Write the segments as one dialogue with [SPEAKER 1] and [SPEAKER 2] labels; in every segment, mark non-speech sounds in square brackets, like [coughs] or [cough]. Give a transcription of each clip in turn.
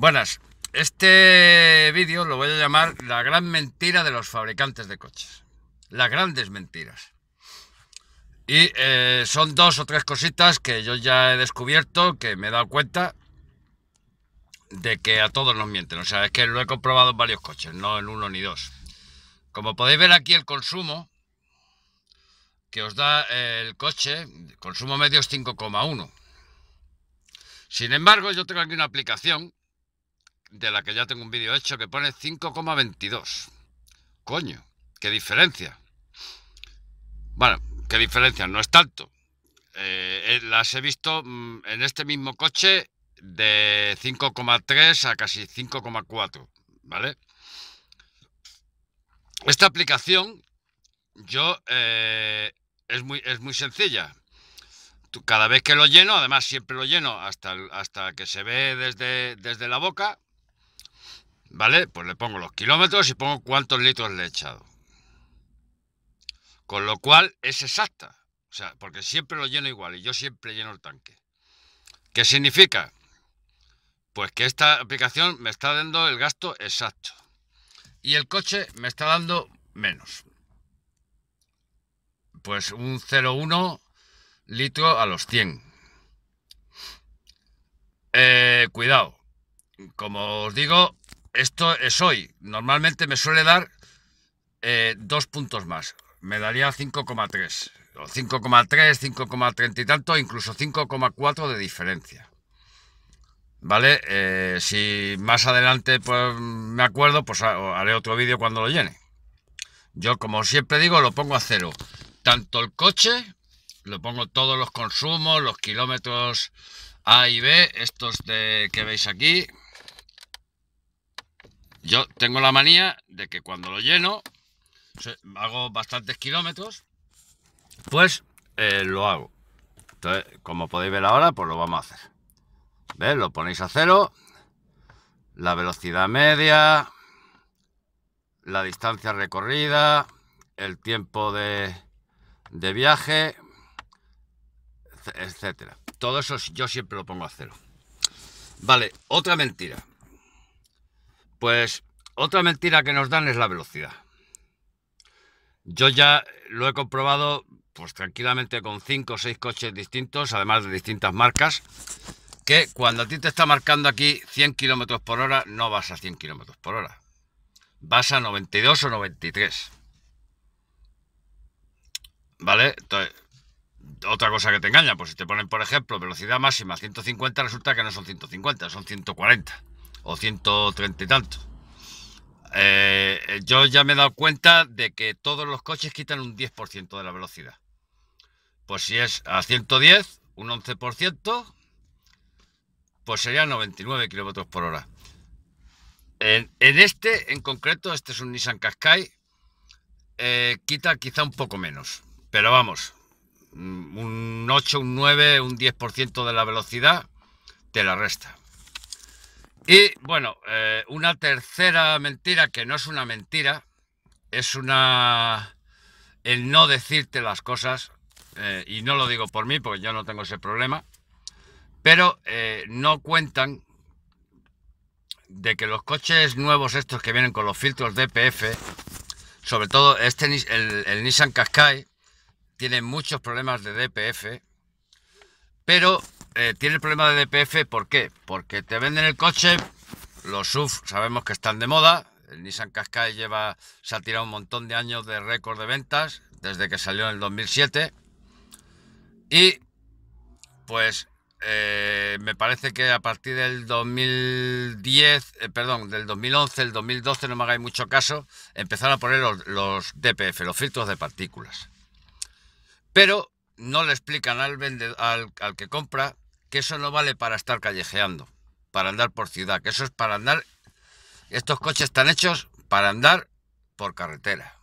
[SPEAKER 1] Buenas. Este vídeo lo voy a llamar La gran mentira de los fabricantes de coches. Las grandes mentiras. Y eh, son dos o tres cositas que yo ya he descubierto, que me he dado cuenta de que a todos nos mienten. O sea, es que lo he comprobado en varios coches, no en uno ni dos. Como podéis ver aquí el consumo que os da eh, el coche, el consumo medio es 5,1. Sin embargo, yo tengo aquí una aplicación de la que ya tengo un vídeo hecho, que pone 5,22. Coño, qué diferencia. Bueno, qué diferencia, no es tanto. Eh, eh, las he visto mm, en este mismo coche de 5,3 a casi 5,4, ¿vale? Esta aplicación, yo, eh, es, muy, es muy sencilla cada vez que lo lleno, además siempre lo lleno hasta, hasta que se ve desde, desde la boca, ¿Vale? Pues le pongo los kilómetros y pongo cuántos litros le he echado. Con lo cual es exacta. O sea, porque siempre lo lleno igual y yo siempre lleno el tanque. ¿Qué significa? Pues que esta aplicación me está dando el gasto exacto. Y el coche me está dando menos. Pues un 0,1 litro a los 100. Eh, cuidado. Como os digo, esto es hoy. Normalmente me suele dar eh, dos puntos más. Me daría 5,3. O 5,3, 5,30 y tanto, incluso 5,4 de diferencia. ¿Vale? Eh, si más adelante pues, me acuerdo, pues haré otro vídeo cuando lo llene. Yo, como siempre digo, lo pongo a cero. Tanto el coche, lo pongo todos los consumos, los kilómetros A y B, estos de, que veis aquí, yo tengo la manía de que cuando lo lleno, hago bastantes kilómetros, pues eh, lo hago. Entonces, como podéis ver ahora, pues lo vamos a hacer. ¿Ves? Lo ponéis a cero, la velocidad media, la distancia recorrida, el tiempo de, de viaje, etcétera. Todo eso yo siempre lo pongo a cero. Vale, otra mentira. Pues otra mentira que nos dan es la velocidad. Yo ya lo he comprobado pues tranquilamente con cinco o seis coches distintos, además de distintas marcas, que cuando a ti te está marcando aquí 100 kilómetros por hora, no vas a 100 kilómetros por hora. Vas a 92 o 93. ¿Vale? otra cosa que te engaña, pues si te ponen, por ejemplo, velocidad máxima 150, resulta que no son 150, son 140 o 130 y tanto. Eh, yo ya me he dado cuenta de que todos los coches quitan un 10% de la velocidad. Pues si es a 110, un 11%, pues sería 99 kilómetros por hora. En, este, en concreto, este es un Nissan Qashqai, eh, quita quizá un poco menos, pero vamos, mm, un 8, un 9, un 10% de la velocidad te la resta. Y bueno, eh, una tercera mentira que no es una mentira, es una... el no decirte las cosas, eh, y no lo digo por mí, porque yo no tengo ese problema, pero eh, no cuentan de que los coches nuevos estos que vienen con los filtros DPF, sobre todo este, el, Nissan Qashqai, tiene muchos problemas de DPF, pero eh, tiene el problema de DPF, ¿por qué? Porque te venden el coche, los SUV sabemos que están de moda, el Nissan Qashqai lleva, se ha tirado un montón de años de récord de ventas, desde que salió en el 2007, y pues eh, me parece que a partir del 2010, eh, perdón, del 2011, el 2012, no me hagáis mucho caso, empezaron a poner los, DPF, los filtros de partículas. Pero no le explican al, al, que compra que eso no vale para estar callejeando, para andar por ciudad, que eso es para andar, estos coches están hechos para andar por carretera.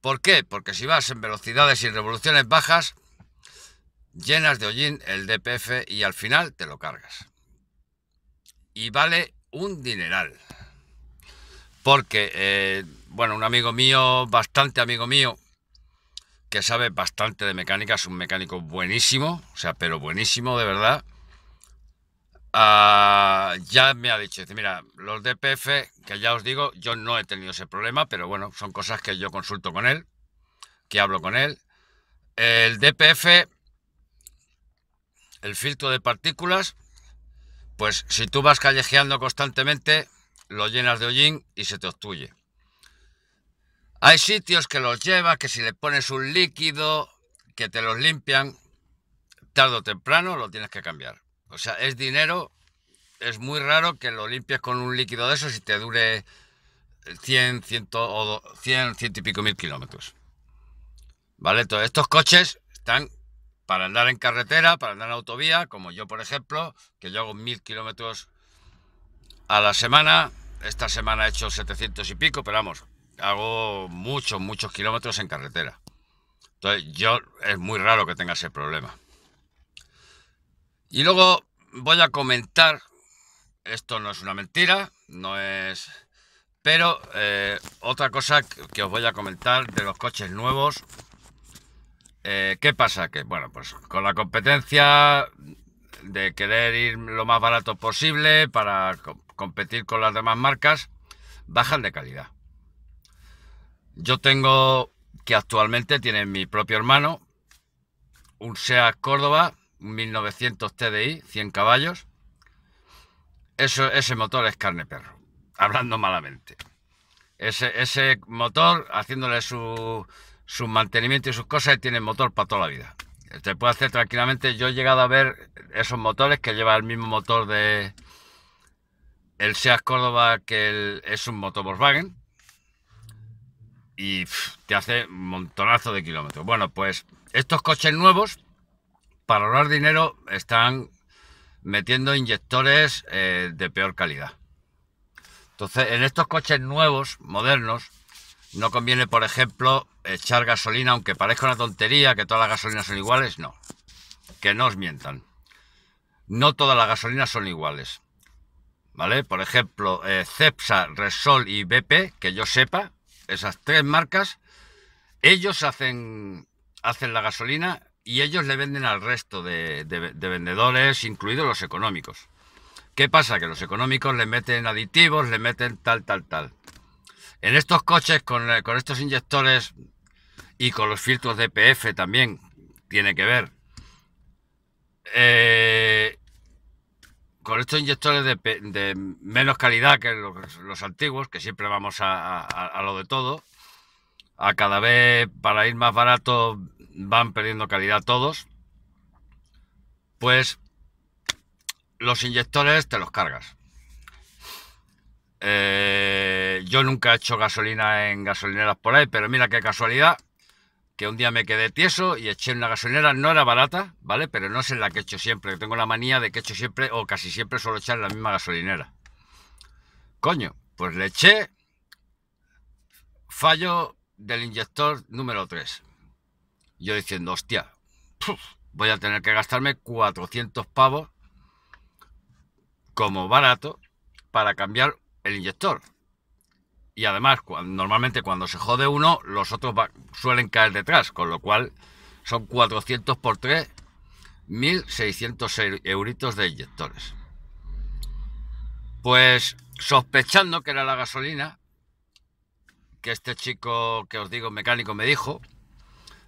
[SPEAKER 1] ¿Por qué? Porque si vas en velocidades y revoluciones bajas, llenas de hollín el DPF y al final te lo cargas. Y vale un dineral. Porque, eh, bueno, un amigo mío, bastante amigo mío, que sabe bastante de mecánica, es un mecánico buenísimo, o sea, pero buenísimo de verdad. Ah, ya me ha dicho, mira, los DPF, que ya os digo, yo no he tenido ese problema, pero bueno, son cosas que yo consulto con él, que hablo con él. El DPF, el filtro de partículas, pues si tú vas callejeando constantemente, lo llenas de hollín y se te obstruye. Hay sitios que los llevas, que si le pones un líquido, que te los limpian, tarde o temprano lo tienes que cambiar. O sea, es dinero, es muy raro que lo limpies con un líquido de esos y te dure 100, 100 o 100, y pico mil kilómetros. ¿Vale? Entonces, estos coches están para andar en carretera, para andar en autovía, como yo, por ejemplo, que yo hago mil kilómetros a la semana. Esta semana he hecho 700 y pico, pero vamos, hago muchos, muchos kilómetros en carretera. Entonces, yo es muy raro que tenga ese problema. Y luego voy a comentar, esto no es una mentira, no es... Pero eh, otra cosa que os voy a comentar de los coches nuevos, eh, ¿qué pasa? Que bueno, pues con la competencia de querer ir lo más barato posible para competir con las demás marcas, bajan de calidad. Yo tengo que actualmente tiene mi propio hermano, un SEAT Córdoba, 1900 TDI, 100 caballos. Eso, ese motor es carne perro, hablando malamente. Ese, motor, haciéndole su, mantenimiento y sus cosas, tiene motor para toda la vida. Te puede hacer tranquilamente. Yo he llegado a ver esos motores que lleva el mismo motor de el SEAT Córdoba que es un motor Volkswagen y te hace un montonazo de kilómetros. Bueno, pues estos coches nuevos, para ahorrar dinero, están metiendo inyectores eh, de peor calidad. Entonces, en estos coches nuevos, modernos, no conviene, por ejemplo, echar gasolina, aunque parezca una tontería que todas las gasolinas son iguales, no. Que no os mientan. No todas las gasolinas son iguales. ¿Vale? Por ejemplo, eh, Cepsa, Resol y BP, que yo sepa, esas tres marcas, ellos hacen, hacen la gasolina y ellos le venden al resto de, vendedores, incluidos los económicos. ¿Qué pasa? Que los económicos le meten aditivos, le meten tal, tal, tal. En estos coches, con, estos inyectores y con los filtros de e PF también, tiene que ver. Eh, con estos inyectores de, menos calidad que los, antiguos, que siempre vamos a, lo de todo, a cada vez para ir más barato van perdiendo calidad todos, pues los inyectores te los cargas. Eh, yo nunca he hecho gasolina en gasolineras por ahí, pero mira qué casualidad que un día me quedé tieso y eché en una gasolinera, no era barata, ¿vale? Pero no es en la que echo siempre, que tengo la manía de que echo siempre o casi siempre solo echar en la misma gasolinera. Coño, pues le eché fallo del inyector número 3. Yo diciendo, hostia, voy a tener que gastarme 400 pavos como barato para cambiar el inyector y además normalmente cuando se jode uno, los otros suelen caer detrás, con lo cual son 400 por 3, 1.600 e, euritos de inyectores. Pues sospechando que era la gasolina, que este chico que os digo, mecánico, me dijo,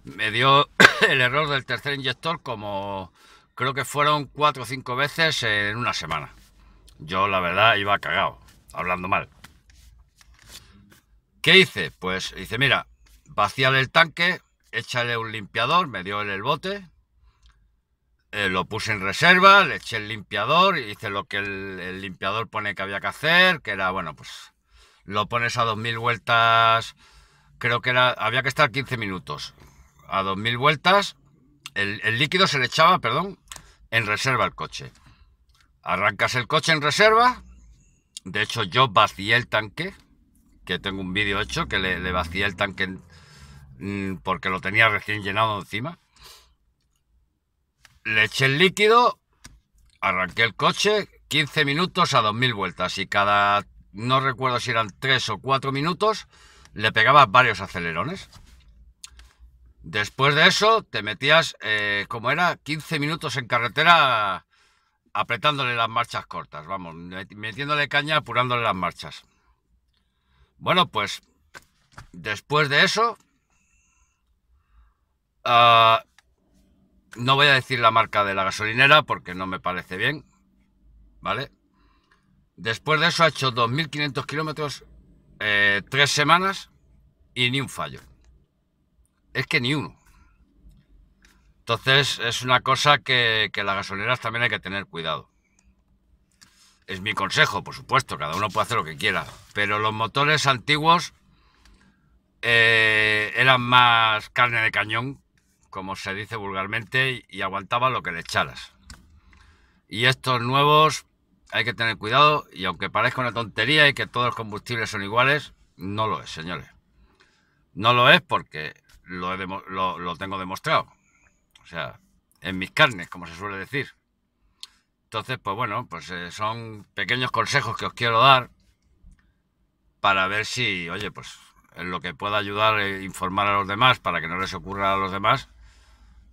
[SPEAKER 1] me dio [coughs] el error del tercer inyector como creo que fueron cuatro o cinco veces en una semana. Yo la verdad iba cagado, hablando mal. ¿Qué hice? Pues dice, mira, vaciale el tanque, échale un limpiador, me dio el bote, eh, lo puse en reserva, le eché el limpiador, hice lo que el, limpiador pone que había que hacer, que era, bueno, pues lo pones a 2000 vueltas, creo que era, había que estar 15 minutos, a 2000 vueltas, el, el líquido se le echaba, perdón, en reserva al coche. Arrancas el coche en reserva, de hecho yo vacié el tanque, que tengo un vídeo hecho, que le, le el tanque mm, porque lo tenía recién llenado encima. Le eché el líquido, arranqué el coche, 15 minutos a 2000 vueltas y cada, no recuerdo si eran 3 o 4 minutos, le pegaba varios acelerones. Después de eso te metías, eh, como era, 15 minutos en carretera apretándole las marchas cortas, vamos, metiéndole caña, apurándole las marchas. Bueno, pues después de eso, ah, no voy a decir la marca de la gasolinera porque no me parece bien, ¿vale? Después de eso ha hecho 2.500 kilómetros, eh, tres semanas y ni un fallo. Es que ni uno. Entonces es una cosa que, que las gasolineras también hay que tener cuidado es mi consejo, por supuesto, cada uno puede hacer lo que quiera, pero los motores antiguos eh, eran más carne de cañón, como se dice vulgarmente, y aguantaban lo que le echaras. Y estos nuevos hay que tener cuidado, y aunque parezca una tontería y que todos los combustibles son iguales, no lo es, señores. No lo es porque lo, lo tengo demostrado. O sea, en mis carnes, como se suele decir. Entonces, pues bueno, pues eh, son pequeños consejos que os quiero dar para ver si, oye, pues en lo que pueda ayudar e informar a los demás para que no les ocurra a los demás,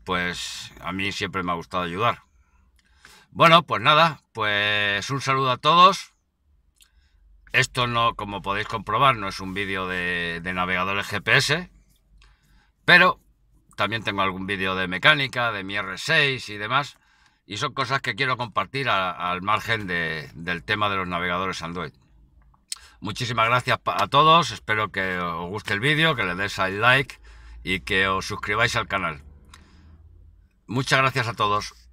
[SPEAKER 1] pues a mí siempre me ha gustado ayudar. Bueno, pues nada, pues un saludo a todos. Esto no, como podéis comprobar, no es un vídeo de, de navegadores GPS, pero también tengo algún vídeo de mecánica, de mi R6 y demás. Y son cosas que quiero compartir al margen del tema de los navegadores Android. Muchísimas gracias a todos, espero que os guste el vídeo, que le deis al like y que os suscribáis al canal. Muchas gracias a todos.